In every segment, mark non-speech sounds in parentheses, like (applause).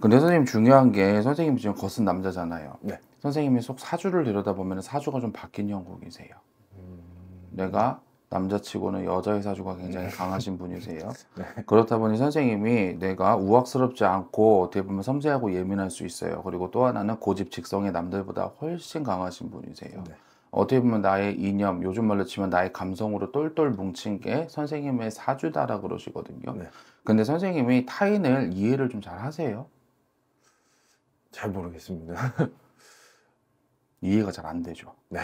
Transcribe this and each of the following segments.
근데 선생님 중요한 게 선생님 지금 거쓴 남자잖아요. 네. 선생님이 속 사주를 들여다보면 사주가 좀 바뀐 형국이세요. 음... 내가 남자치고는 여자의 사주가 굉장히 강하신 분이세요. (laughs) 네. 그렇다 보니 선생님이 내가 우악스럽지 않고 어떻게 보면 섬세하고 예민할 수 있어요. 그리고 또 하나는 고집 직성의 남들보다 훨씬 강하신 분이세요. 네. 어떻게 보면 나의 이념, 요즘 말로 치면 나의 감성으로 똘똘 뭉친 게 선생님의 사주다라 그러시거든요. 네. 근데 선생님이 타인을 이해를 좀 잘 하세요. 잘 모르겠습니다. (laughs) 이해가 잘 안 되죠. 네.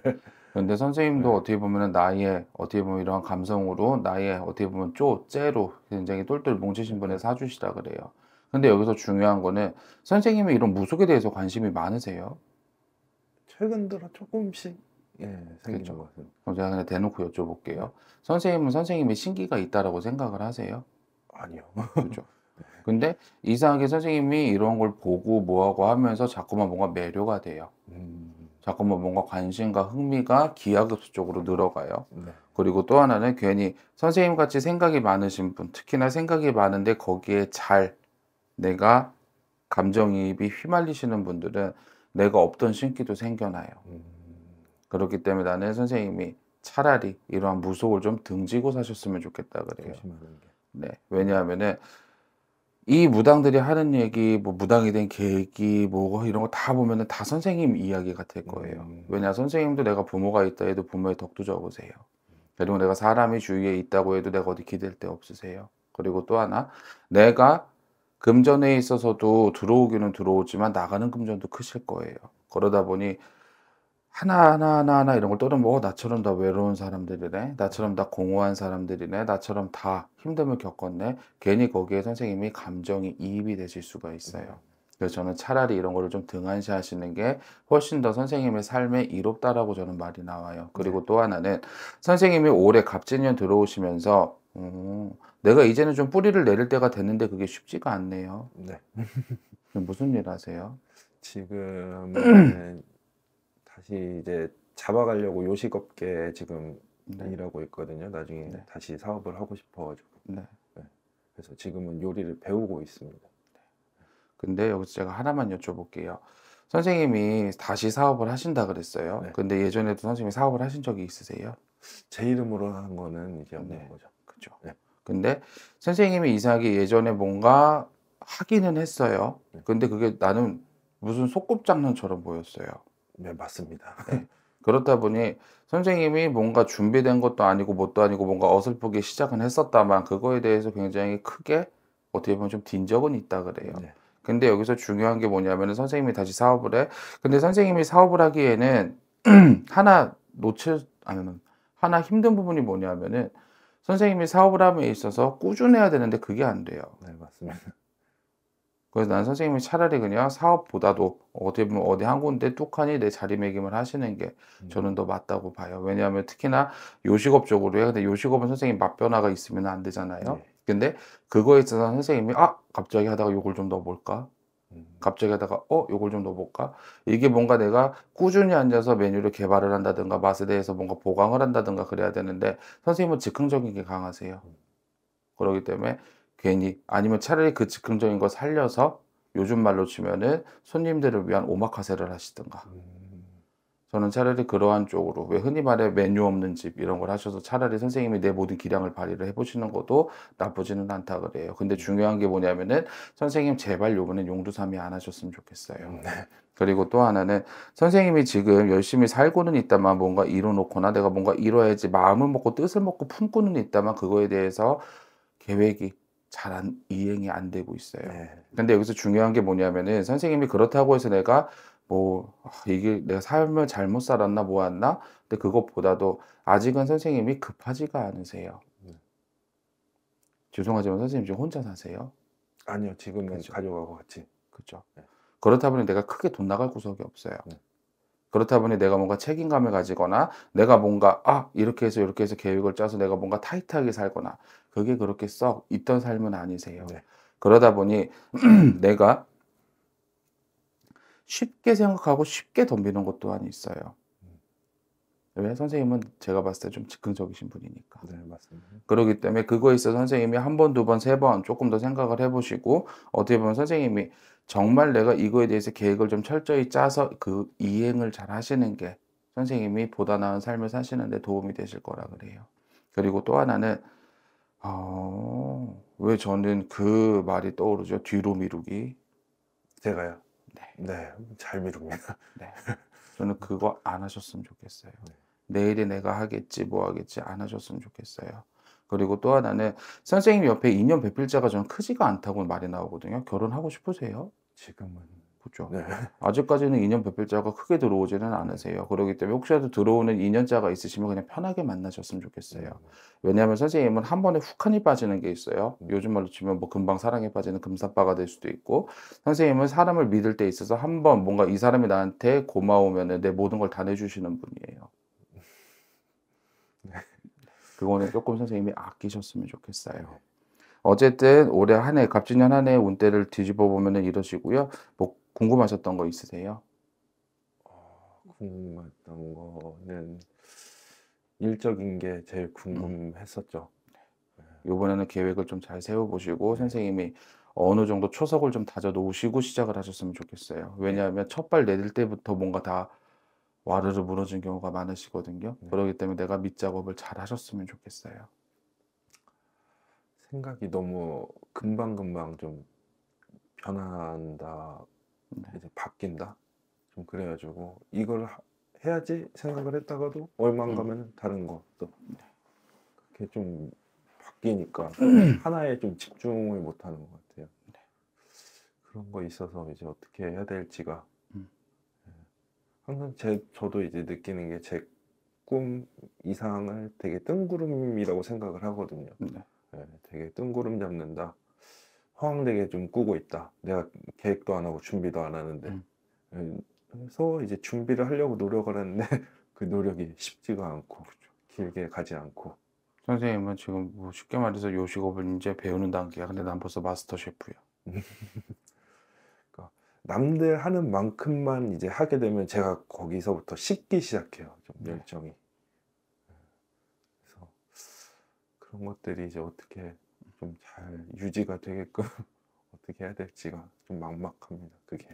(laughs) 그런데 선생님도 네. 어떻게 보면 나이에 어떻게 보면 이러한 감성으로 나이에 어떻게 보면 쪼, 째로 굉장히 똘똘 뭉치신 분에 사주시라 그래요. 근데 여기서 중요한 거는 선생님이 이런 무속에 대해서 관심이 많으세요? 최근 들어 조금씩 예, 생기는 그렇죠. 것 같아요. 그럼 제가 그냥 대놓고 여쭤볼게요. 선생님은 선생님의 신기가 있다라고 생각을 하세요? 아니요. 그렇죠. (laughs) 근데 이상하게 선생님이 이런 걸 보고 뭐하고 하면서 자꾸만 뭔가 매료가 돼요. 음. 자꾸만 뭔가 관심과 흥미가 기하급수 쪽으로 늘어가요. 네. 그리고 또 하나는 괜히 선생님 같이 생각이 많으신 분, 특히나 생각이 많은데 거기에 잘 내가 감정이입이 휘말리시는 분들은 내가 없던 신기도 생겨나요. 음. 그렇기 때문에 나는 선생님이 차라리 이러한 무속을 좀 등지고 사셨으면 좋겠다 그래요. 네. 왜냐하면은 이 무당들이 하는 얘기, 뭐 무당이 된 계획이 뭐 이런 거 다 보면은 다 선생님 이야기 같을 거예요. 음. 왜냐 선생님도 내가 부모가 있다 해도 부모의 덕도 적으세요. 그리고 내가 사람이 주위에 있다고 해도 내가 어디 기댈 데 없으세요. 그리고 또 하나 내가 금전에 있어서도 들어오기는 들어오지만 나가는 금전도 크실 거예요. 그러다 보니 하나, 하나, 하나, 하나 이런 걸떠나뭐 나처럼 다 외로운 사람들이네. 나처럼 다 공허한 사람들이네. 나처럼 다 힘듦을 겪었네. 괜히 거기에 선생님이 감정이 이입이 되실 수가 있어요. 그래서 저는 차라리 이런 거를 좀 등한시 하시는 게 훨씬 더 선생님의 삶에 이롭다라고 저는 말이 나와요. 그리고 또 하나는 선생님이 올해 갑진년 들어오시면서 음, 내가 이제는 좀 뿌리를 내릴 때가 됐는데 그게 쉽지가 않네요. 네. 무슨 일 하세요? 지금 다시 이제 잡아가려고 요식업계 지금 네. 일하고 있거든요. 나중에 네. 다시 사업을 하고 싶어가지고. 네. 네. 그래서 지금은 요리를 배우고 있습니다. 네. 근데 여기서 제가 하나만 여쭤볼게요. 선생님이 다시 사업을 하신다 그랬어요. 네. 근데 예전에도 선생님이 사업을 하신 적이 있으세요? 제 이름으로 한 거는 이제 없는 네. 거죠. 그죠. 네. 근데 선생님이 이상하게 예전에 뭔가 하기는 했어요. 네. 근데 그게 나는 무슨 소꿉장난처럼 보였어요. 네, 맞습니다. 네. 그렇다 보니 선생님이 뭔가 준비된 것도 아니고 뭣도 아니고 뭔가 어설프게 시작은 했었다만 그거에 대해서 굉장히 크게 어떻게 보면 좀딘 적은 있다 그래요. 네. 근데 여기서 중요한 게 뭐냐면 선생님이 다시 사업을 해. 근데 선생님이 사업을 하기에는 (clears throat) 하나 놓칠 아니 하나 힘든 부분이 뭐냐면은 선생님이 사업을 함에 있어서 꾸준해야 되는데 그게 안 돼요. 네 맞습니다. 그래서 난 선생님이 차라리 그냥 사업보다도 어떻게 보면 어디 한 군데 뚝하니 내 자리매김을 하시는 게 음. 저는 더 맞다고 봐요. 왜냐하면 특히나 요식업 쪽으로 해요. 근데 요식업은 선생님 맛변화가 있으면 안 되잖아요. 네. 근데 그거에 있어서 선생님이 아 갑자기 하다가 요걸 좀 넣어볼까? 음. 갑자기 하다가 어 요걸 좀 넣어볼까 이게 뭔가 내가 꾸준히 앉아서 메뉴를 개발을 한다든가 맛에 대해서 뭔가 보강을 한다든가 그래야 되는데 선생님은 즉흥적인 게 강하세요 음. 그러기 때문에 괜히 아니면 차라리 그 즉흥적인 거 살려서 요즘 말로 치면은 손님들을 위한 오마카세를 하시든가 음. 저는 차라리 그러한 쪽으로 왜 흔히 말해 메뉴 없는 집 이런 걸 하셔서 차라리 선생님이 내 모든 기량을 발휘를 해보시는 것도 나쁘지는 않다 그래요. 근데 음. 중요한 게 뭐냐면은 선생님 제발 요번엔 용두삼이 안 하셨으면 좋겠어요. 음, 네. 그리고 또 하나는 선생님이 지금 열심히 살고는 있다만 뭔가 이뤄놓거나 내가 뭔가 이뤄야지 마음을 먹고 뜻을 먹고 품고는 있다만 그거에 대해서 계획이 잘 안, 이행이 안 되고 있어요. 네. 근데 여기서 중요한 게 뭐냐면은 선생님이 그렇다고 해서 내가 뭐 아, 이게 내가 삶을 잘못 살았나 뭐았나 근데 그것보다도 아직은 선생님이 급하지가 않으세요. 네. 죄송하지만 선생님 지금 혼자 사세요? 아니요 지금은 그렇죠. 가족하고 같이. 그렇죠. 네. 그렇다 보니 내가 크게 돈 나갈 구석이 없어요. 네. 그렇다 보니 내가 뭔가 책임감을 가지거나 내가 뭔가 아 이렇게 해서 이렇게 해서 계획을 짜서 내가 뭔가 타이트하게 살거나 그게 그렇게 썩 있던 삶은 아니세요. 네. 그러다 보니 (clears throat) 내가 쉽게 생각하고 쉽게 덤비는 것도 아니 있어요. 왜 선생님은 제가 봤을 때 좀 즉흥적이신 분이니까. 네, 맞습니다. 그러기 때문에 그거에 있어서 선생님이 한 번, 두 번, 세 번 조금 더 생각을 해보시고 어떻게 보면 선생님이 정말 내가 이거에 대해서 계획을 좀 철저히 짜서 그 이행을 잘 하시는 게 선생님이 보다 나은 삶을 사시는데 도움이 되실 거라 그래요. 그리고 또 하나는 어, 왜 저는 그 말이 떠오르죠? 뒤로 미루기. 제가요. 네. 네, 잘 미룹니다. 네. 저는 그거 안 하셨으면 좋겠어요. 네. 내일에 내가 하겠지 뭐 하겠지 안 하셨으면 좋겠어요. 그리고 또 하나는 선생님 옆에 인연 배필자가 저는 크지가 않다고 말이 나오거든요. 결혼하고 싶으세요? 지금은 그죠. 네. 아직까지는 인연 배필자가 크게 들어오지는 않으세요. 그러기 때문에 혹시라도 들어오는 인연자가 있으시면 그냥 편하게 만나셨으면 좋겠어요. 음. 왜냐하면 선생님은 한 번에 훅하니 빠지는 게 있어요. 음. 요즘 말로 치면 뭐 금방 사랑에 빠지는 금사빠가 될 수도 있고, 선생님은 사람을 믿을 때 있어서 한 번 뭔가 이 사람이 나한테 고마우면 내 모든 걸 다 내주시는 분이에요. 그거는 조금 선생님이 아끼셨으면 좋겠어요. 어쨌든 올해 한 해, 갑진년 한해 운대를 뒤집어 보면은 이러시고요. 뭐 궁금하셨던 거 있으세요? 어, 궁금했던 거는 일적인 게 제일 궁금했었죠. 이번에는 네. 계획을 좀 잘 세워보시고 네. 선생님이 어느 정도 초석을 좀 다져 놓으시고 시작을 하셨으면 좋겠어요. 왜냐하면 첫 발 내릴 때부터 뭔가 다 와르르 무너진 경우가 많으시거든요. 네. 그렇기 때문에 내가 밑작업을 잘 하셨으면 좋겠어요. 생각이 너무 금방금방 좀 변한다, 네. 이제 바뀐다? 좀 그래가지고 이걸 하, 해야지 생각을 했다가도 얼만 음. 가면 다른 것도 네. 그렇게 좀 바뀌니까 (clears throat) 하나에 좀 집중을 못하는 것 같아요. 네. 그런 거 있어서 이제 어떻게 해야 될지가 항상 제 저도 이제 느끼는 게 제 꿈 이상을 되게 뜬구름이라고 생각을 하거든요. 네. 네, 되게 뜬구름 잡는다. 허황되게 좀 꾸고 있다. 내가 계획도 안 하고 준비도 안 하는데. 음. 네, 그래서 이제 준비를 하려고 노력을 했는데그 (laughs) 노력이 쉽지가 않고 그렇죠. 길게 가지 않고. 선생님은 지금 뭐 쉽게 말해서 요식업을 이제 배우는 단계야. 근데 난 벌써 마스터 셰프야. (laughs) 남들 하는 만큼만 이제 하게 되면 제가 거기서부터 씻기 시작해요. 좀 네. 열정이. 그래서 그런 것들이 이제 어떻게 좀 잘 유지가 되게끔 (laughs) 어떻게 해야 될지가 좀 막막합니다. 그게.